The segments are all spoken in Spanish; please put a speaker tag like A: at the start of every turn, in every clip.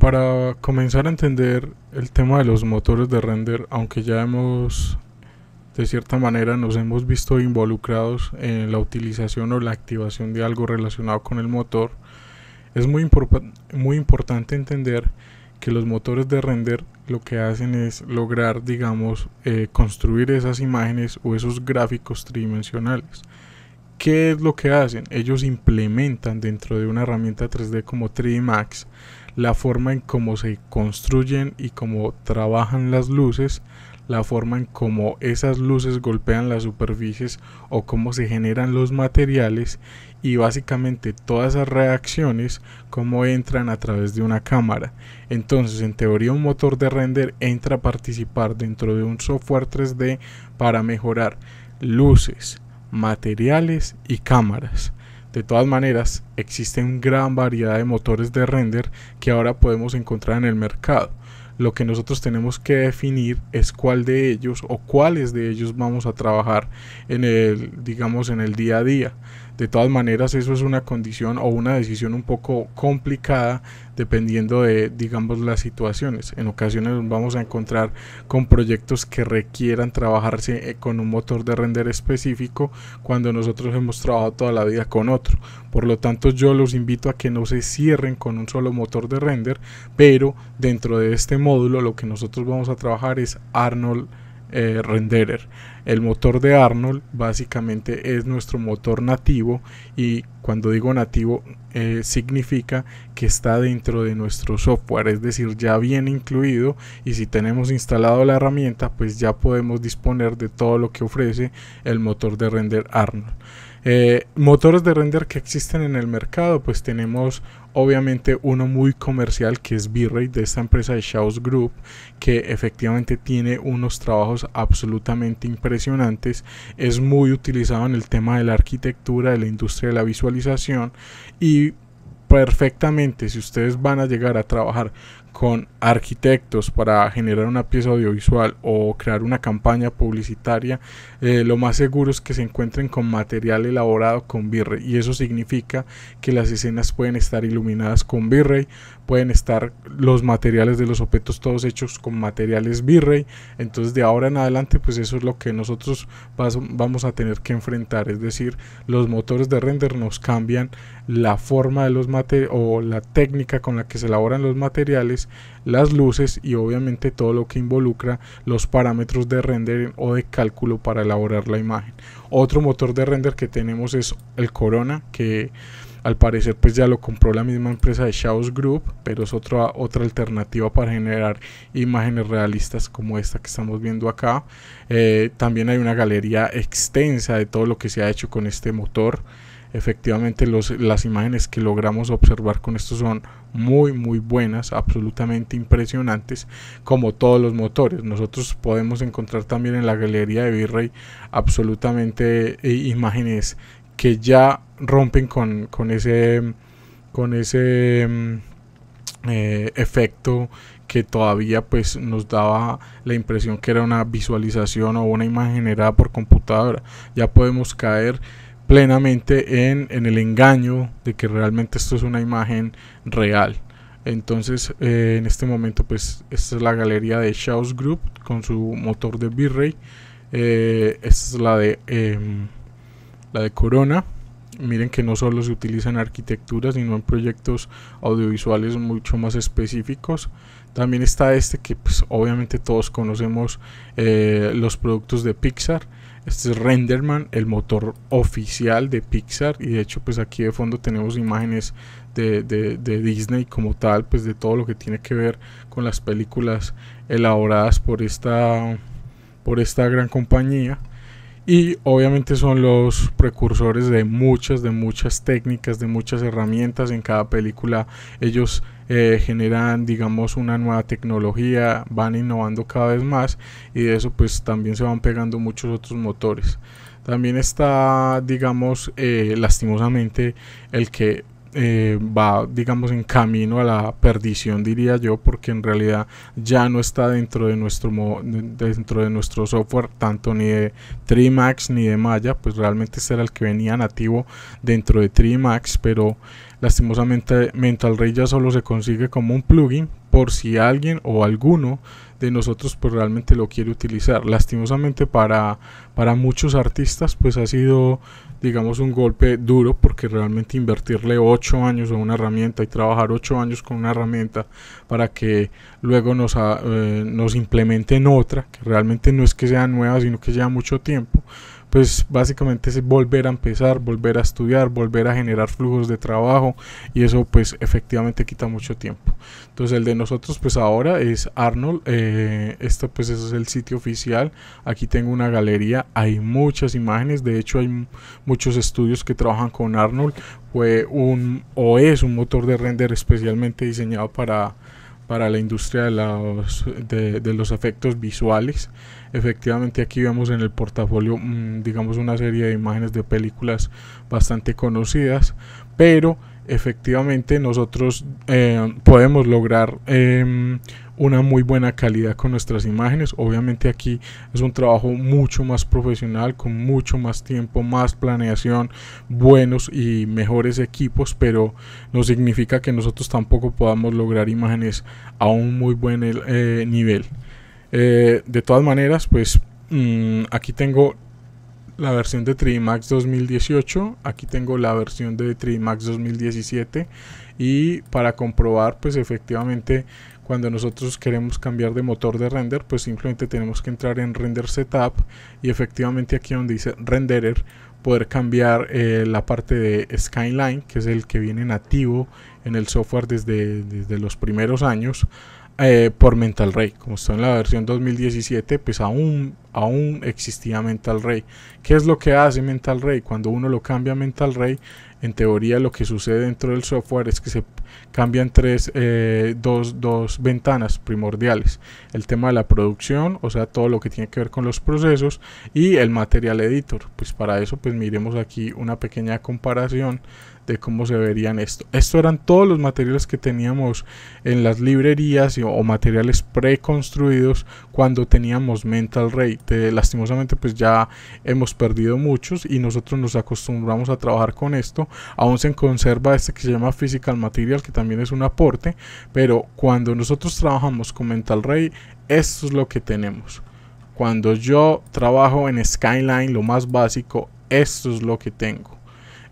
A: Para comenzar a entender el tema de los motores de render, aunque ya hemos, de cierta manera, nos hemos visto involucrados en la utilización o la activación de algo relacionado con el motor, es muy, muy importante entender que los motores de render lo que hacen es lograr, digamos, eh, construir esas imágenes o esos gráficos tridimensionales. ¿Qué es lo que hacen? Ellos implementan dentro de una herramienta 3D como 3D Max la forma en cómo se construyen y cómo trabajan las luces la forma en cómo esas luces golpean las superficies o cómo se generan los materiales y básicamente todas esas reacciones cómo entran a través de una cámara. Entonces, en teoría, un motor de render entra a participar dentro de un software 3D para mejorar luces, materiales y cámaras. De todas maneras, existen gran variedad de motores de render que ahora podemos encontrar en el mercado lo que nosotros tenemos que definir es cuál de ellos o cuáles de ellos vamos a trabajar en el, digamos, en el día a día. De todas maneras, eso es una condición o una decisión un poco complicada dependiendo de, digamos, las situaciones. En ocasiones nos vamos a encontrar con proyectos que requieran trabajarse eh, con un motor de render específico cuando nosotros hemos trabajado toda la vida con otro. Por lo tanto, yo los invito a que no se cierren con un solo motor de render, pero dentro de este módulo lo que nosotros vamos a trabajar es Arnold eh, renderer. El motor de Arnold básicamente es nuestro motor nativo y cuando digo nativo eh, significa que está dentro de nuestro software, es decir, ya viene incluido y si tenemos instalado la herramienta pues ya podemos disponer de todo lo que ofrece el motor de render Arnold. Eh, motores de render que existen en el mercado, pues tenemos obviamente uno muy comercial que es V-Ray de esta empresa de Shaws Group, que efectivamente tiene unos trabajos absolutamente impresionantes, es muy utilizado en el tema de la arquitectura, de la industria de la visualización y perfectamente si ustedes van a llegar a trabajar con arquitectos para generar una pieza audiovisual o crear una campaña publicitaria, eh, lo más seguro es que se encuentren con material elaborado con Virrey y eso significa que las escenas pueden estar iluminadas con Virrey, pueden estar los materiales de los objetos todos hechos con materiales V-Ray Entonces de ahora en adelante pues eso es lo que nosotros vamos a tener que enfrentar. Es decir, los motores de render nos cambian la forma de los materiales o la técnica con la que se elaboran los materiales, las luces y obviamente todo lo que involucra los parámetros de render o de cálculo para elaborar la imagen. Otro motor de render que tenemos es el Corona que al parecer pues ya lo compró la misma empresa de Shao's Group, pero es otra, otra alternativa para generar imágenes realistas como esta que estamos viendo acá. Eh, también hay una galería extensa de todo lo que se ha hecho con este motor. Efectivamente las imágenes que logramos observar con esto son muy muy buenas, absolutamente impresionantes, como todos los motores. Nosotros podemos encontrar también en la galería de Virrey absolutamente eh, imágenes que ya rompen con, ese, con ese mm, eh, efecto que todavía pues nos daba la impresión que era una visualización o una imagen generada por computadora. Ya podemos caer plenamente en, el engaño de que realmente esto es una imagen real. Entonces, eh, en este momento, pues esta es la galería de Shaws Group con su motor de V-Ray. Eh, esta es la de em, la de Corona. Miren que no solo se utiliza en arquitectura, sino en proyectos audiovisuales mucho más específicos. También está este que pues, obviamente todos conocemos eh, los productos de Pixar. Este es Renderman, el motor oficial de Pixar. Y de hecho, pues aquí de fondo tenemos imágenes de, Disney como tal, pues de todo lo que tiene que ver con las películas elaboradas por esta, por esta gran compañía y obviamente son los precursores de muchas, de muchas técnicas, de muchas herramientas. En cada película ellos eh, generan, digamos, una nueva tecnología, van innovando cada vez más y de eso pues también se van pegando muchos otros motores. También está, digamos, eh, lastimosamente el que eh, va, digamos, en camino a la perdición, diría yo, porque en realidad ya no está dentro de nuestro, dentro de nuestro software, tanto ni de Trimax ni de Maya, pues realmente este era el que venía nativo dentro de Trimax, pero lastimosamente Mental Ray ya solo se consigue como un plugin, por si alguien o alguno de nosotros pues realmente lo quiere utilizar. Lastimosamente para, para muchos artistas pues ha sido digamos un golpe duro porque realmente invertirle 8 años a una herramienta y trabajar 8 años con una herramienta para que luego nos, eh, nos implementen otra que realmente no es que sea nueva sino que lleva mucho tiempo pues básicamente es volver a empezar, volver a estudiar, volver a generar flujos de trabajo y eso pues efectivamente quita mucho tiempo. Entonces el de nosotros pues ahora es Arnold, eh, esto pues eso es el sitio oficial, aquí tengo una galería, hay muchas imágenes, de hecho hay muchos estudios que trabajan con Arnold, fue un o es un motor de render especialmente diseñado para para la industria de los, de, los efectos visuales. Efectivamente aquí vemos en el portafolio mm, digamos una serie de imágenes de películas bastante conocidas, pero efectivamente nosotros eh, podemos lograr eh, una muy buena calidad con nuestras imágenes. Obviamente aquí es un trabajo mucho más profesional, con mucho más tiempo, más planeación, buenos y mejores equipos, pero no significa que nosotros tampoco podamos lograr imágenes a un muy buen eh, nivel. de todas maneras, pues mm, aquí tengo la versión de 3 Max 2018, aquí tengo la versión de 3 Max 2017 y para comprobar pues efectivamente cuando nosotros queremos cambiar de motor de render pues simplemente tenemos que entrar en render setup y efectivamente aquí donde dice renderer poder cambiar eh, la parte de Skyline que es el que viene nativo en el software desde, desde los primeros años eh, por Mental Ray. Como está en la versión 2017, pues aún, aún existía Mental Ray. ¿Qué es lo que hace Mental Ray? Cuando uno lo cambia a Mental Ray, en teoría lo que sucede dentro del software es que se cambian tres, eh, dos, dos ventanas primordiales. El tema de la producción, o sea, todo lo que tiene que ver con los procesos y el material editor. Pues para eso, pues miremos aquí una pequeña comparación de cómo se verían esto. Esto eran todos los materiales que teníamos en las librerías o materiales preconstruidos cuando teníamos Mental Ray lastimosamente pues ya hemos perdido muchos y nosotros nos acostumbramos a trabajar con esto. Aún se conserva este que se llama Physical Material que también es un aporte, pero cuando nosotros trabajamos con Mental Ray esto es lo que tenemos. Cuando yo trabajo en Skyline, lo más básico, esto es lo que tengo.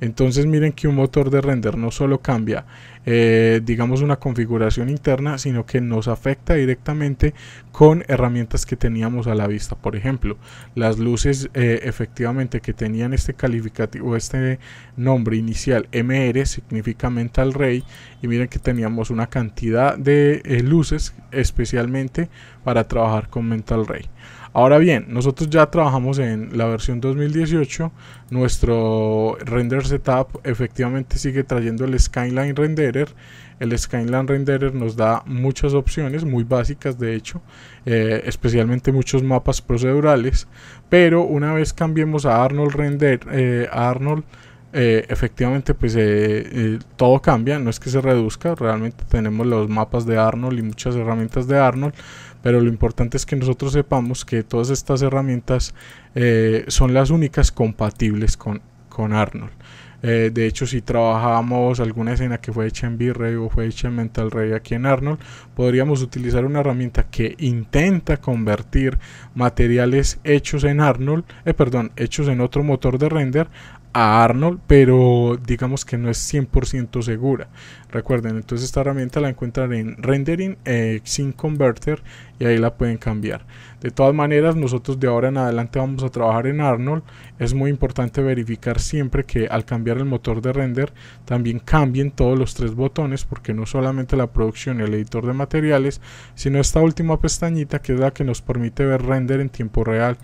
A: Entonces miren que un motor de render no solo cambia eh, digamos, una configuración interna, sino que nos afecta directamente con herramientas que teníamos a la vista. Por ejemplo, las luces eh, efectivamente que tenían este calificativo, este nombre inicial MR, significa Mental Ray, y miren que teníamos una cantidad de eh, luces especialmente para trabajar con Mental Ray. Ahora bien, nosotros ya trabajamos en la versión 2018, nuestro render setup efectivamente sigue trayendo el Skyline render el Skyline Renderer nos da muchas opciones, muy básicas de hecho, eh, especialmente muchos mapas procedurales. Pero una vez cambiemos a Arnold Render, eh, Arnold eh, efectivamente pues todo cambia, no es que se reduzca, realmente tenemos los mapas de Arnold y muchas herramientas de Arnold, pero lo importante es que nosotros sepamos que todas estas herramientas son las únicas compatibles con, con Arnold. Eh, de hecho, si trabajamos alguna escena que fue hecha en V-Ray o fue hecha en Mental Ray aquí en Arnold, podríamos utilizar una herramienta que intenta convertir materiales hechos en Arnold, eh, perdón, hechos en otro motor de render a Arnold, pero digamos que no es 100% segura. Recuerden, entonces esta herramienta la encuentran en Rendering eh, sin Converter y ahí la pueden cambiar. De todas maneras, nosotros de ahora en adelante vamos a trabajar en Arnold. Es muy importante verificar siempre que al cambiar el motor de render también cambien todos los tres botones porque no solamente la producción y el editor de materiales, sino esta última pestañita que es la que nos permite ver render en tiempo real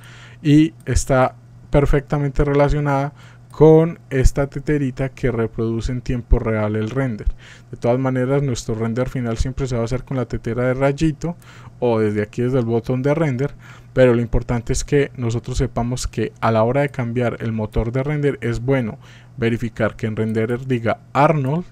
A: y está perfectamente relacionada con esta teterita que reproduce en tiempo real el render. De todas maneras, nuestro render final siempre se va a hacer con la tetera de rayito o desde aquí desde el botón de render, pero lo importante es que nosotros sepamos que a la hora de cambiar el motor de render es bueno verificar que en renderer diga Arnold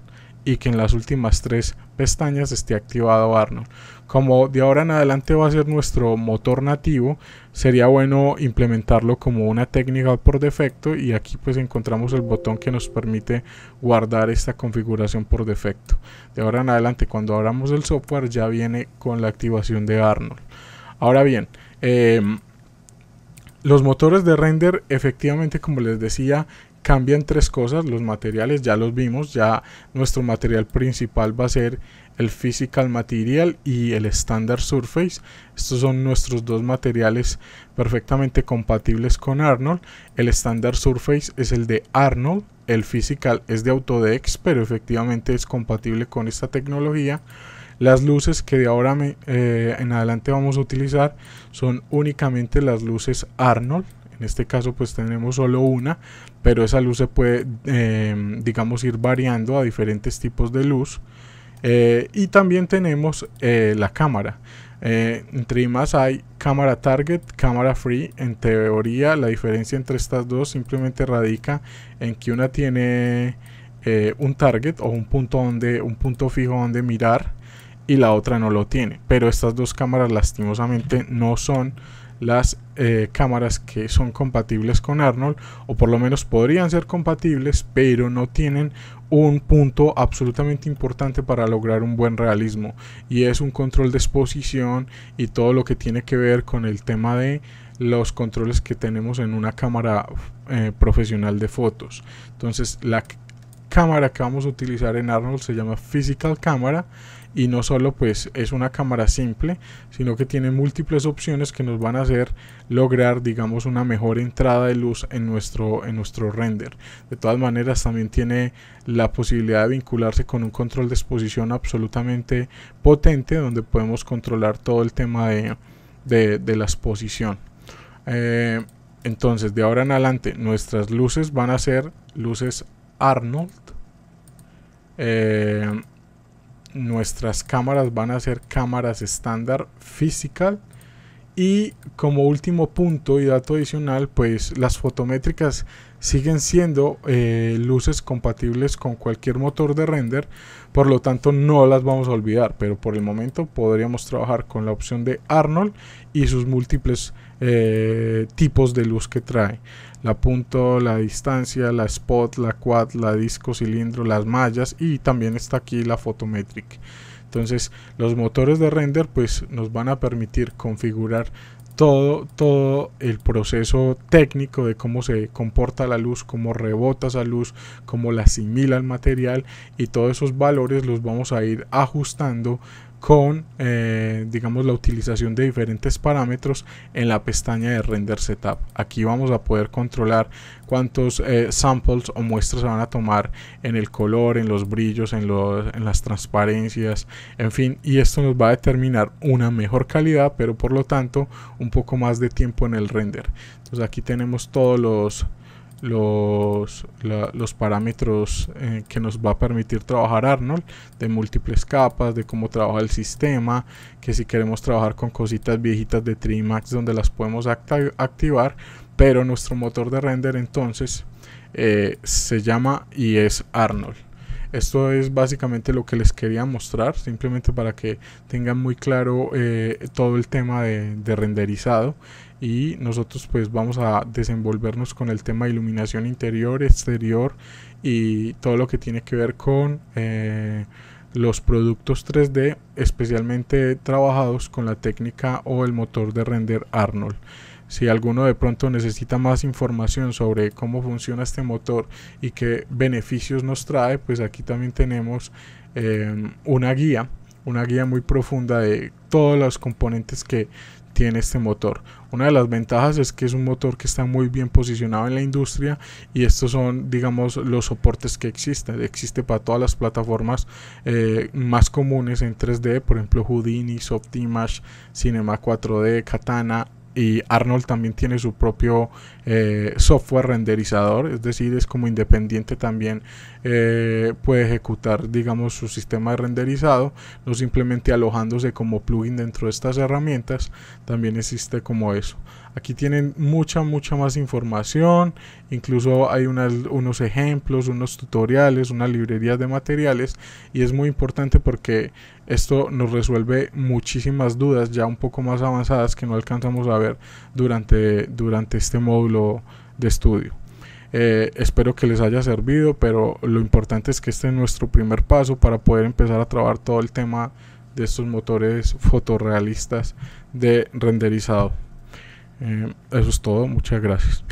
A: y que en las últimas tres pestañas esté activado Arnold. Como de ahora en adelante va a ser nuestro motor nativo, sería bueno implementarlo como una técnica por defecto y aquí pues encontramos el botón que nos permite guardar esta configuración por defecto. De ahora en adelante cuando abramos el software ya viene con la activación de Arnold. Ahora bien, em, los motores de render efectivamente como les decía cambian tres cosas, los materiales ya los vimos, ya nuestro material principal va a ser el Physical Material y el Standard Surface. Estos son nuestros dos materiales perfectamente compatibles con Arnold. El Standard Surface es el de Arnold, el Physical es de Autodex, pero efectivamente es compatible con esta tecnología. Las luces que de ahora eh, en adelante vamos a utilizar son únicamente las luces Arnold. En este caso pues tenemos solo una, pero esa luz se puede, em, digamos, ir variando a diferentes tipos de luz. Eh, y también tenemos eh, la cámara. Eh, entre más hay cámara target, cámara free. En teoría la diferencia entre estas dos simplemente radica en que una tiene un target o un punto, donde, un punto fijo donde mirar y la otra no lo tiene. Pero estas dos cámaras lastimosamente no son las eh, cámaras que son compatibles con Arnold o por lo menos podrían ser compatibles pero no tienen un punto absolutamente importante para lograr un buen realismo y es un control de exposición y todo lo que tiene que ver con el tema de los controles que tenemos en una cámara eh, profesional de fotos entonces la cámara que vamos a utilizar en Arnold se llama Physical Camera y no solo pues es una cámara simple, sino que tiene múltiples opciones que nos van a hacer lograr digamos una mejor entrada de luz en nuestro, en nuestro render. De todas maneras también tiene la posibilidad de vincularse con un control de exposición absolutamente potente donde podemos controlar todo el tema de, la exposición. Eh, entonces de ahora en adelante nuestras luces van a ser luces Arnold. Eh, nuestras cámaras van a ser cámaras estándar physical. Y como último punto y dato adicional, pues las fotométricas siguen siendo eh, luces compatibles con cualquier motor de render, por lo tanto no las vamos a olvidar, pero por el momento podríamos trabajar con la opción de Arnold y sus múltiples eh, tipos de luz que trae la punto, la distancia, la spot, la quad, la disco, cilindro, las mallas y también está aquí la photometric. Entonces los motores de render pues nos van a permitir configurar todo, todo el proceso técnico de cómo se comporta la luz, cómo rebota esa luz, cómo la asimila el material y todos esos valores los vamos a ir ajustando con eh, digamos la utilización de diferentes parámetros en la pestaña de render setup aquí vamos a poder controlar cuántos eh, samples o muestras se van a tomar en el color en los brillos en, en las transparencias en fin y esto nos va a determinar una mejor calidad pero por lo tanto un poco más de tiempo en el render entonces aquí tenemos todos los los, parámetros eh, que nos va a permitir trabajar Arnold, de múltiples capas, de cómo trabaja el sistema, que si queremos trabajar con cositas viejitas de Trimax donde las podemos activar, pero nuestro motor de render entonces eh, se llama y es Arnold. Esto es básicamente lo que les quería mostrar, simplemente para que tengan muy claro eh, todo el tema de, renderizado y nosotros pues vamos a desenvolvernos con el tema de iluminación interior, exterior y todo lo que tiene que ver con eh, los productos 3D especialmente trabajados con la técnica o el motor de render Arnold. Si alguno de pronto necesita más información sobre cómo funciona este motor y qué beneficios nos trae, pues aquí también tenemos em, una guía, una guía muy profunda de todos los componentes que tiene este motor. Una de las ventajas es que es un motor que está muy bien posicionado en la industria y estos son, digamos, los soportes que existen. Existe para todas las plataformas eh, más comunes en 3D, por ejemplo, Houdini, Softimage, Cinema 4D, Katana, y Arnold también tiene su propio eh, software renderizador, es decir, es como independiente también eh, puede ejecutar, digamos, su sistema de renderizado, no simplemente alojándose como plugin dentro de estas herramientas, también existe como eso. Aquí tienen mucha, mucha más información, incluso hay unos ejemplos, unos tutoriales, una librería de materiales y es muy importante porque esto nos resuelve muchísimas dudas ya un poco más avanzadas que no alcanzamos a ver durante, durante este módulo de estudio. Eh, espero que les haya servido, pero lo importante es que este es nuestro primer paso para poder empezar a trabajar todo el tema de estos motores fotorrealistas de renderizado. Eh, eso es todo, muchas gracias.